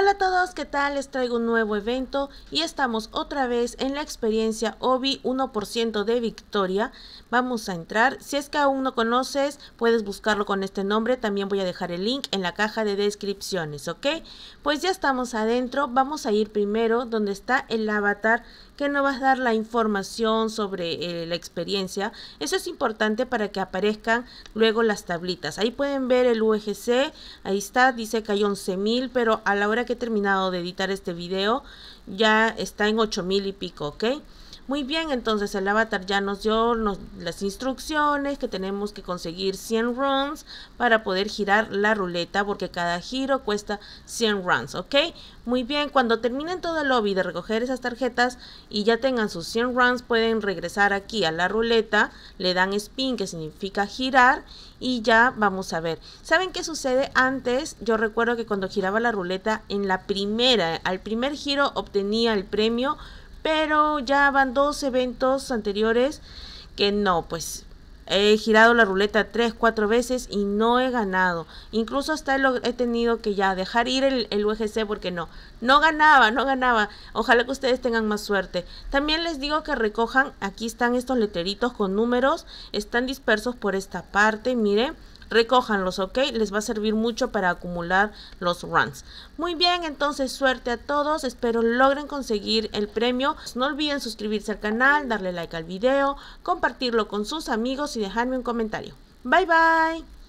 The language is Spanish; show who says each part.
Speaker 1: Hola a todos, ¿qué tal? Les traigo un nuevo evento y estamos otra vez en la experiencia OBI 1% de victoria. Vamos a entrar, si es que aún no conoces, puedes buscarlo con este nombre, también voy a dejar el link en la caja de descripciones, ¿ok? Pues ya estamos adentro, vamos a ir primero donde está el avatar que nos va a dar la información sobre eh, la experiencia. Eso es importante para que aparezcan luego las tablitas. Ahí pueden ver el UGC, ahí está, dice que hay 11.000, pero a la hora que he terminado de editar este video ya está en 8000 y pico, ¿ok? Muy bien, entonces el avatar ya nos dio las instrucciones que tenemos que conseguir 100 runs para poder girar la ruleta porque cada giro cuesta 100 runs, ¿ok? Muy bien, cuando terminen todo el lobby de recoger esas tarjetas y ya tengan sus 100 runs pueden regresar aquí a la ruleta, le dan spin que significa girar y ya vamos a ver. ¿Saben qué sucede? Antes yo recuerdo que cuando giraba la ruleta en la primera, al primer giro obtenía tenía el premio, pero ya van dos eventos anteriores que no, pues he girado la ruleta tres, cuatro veces y no he ganado. Incluso hasta he, tenido que ya dejar ir el, el, UGC porque no, no ganaba, no ganaba. Ojalá que ustedes tengan más suerte. También les digo que recojan, aquí están estos letreritos con números, están dispersos por esta parte, miren. Recojanlos, ¿ok? Les va a servir mucho para acumular los runs. Muy bien, entonces suerte a todos, espero logren conseguir el premio. No olviden suscribirse al canal, darle like al video, compartirlo con sus amigos y dejarme un comentario. Bye bye.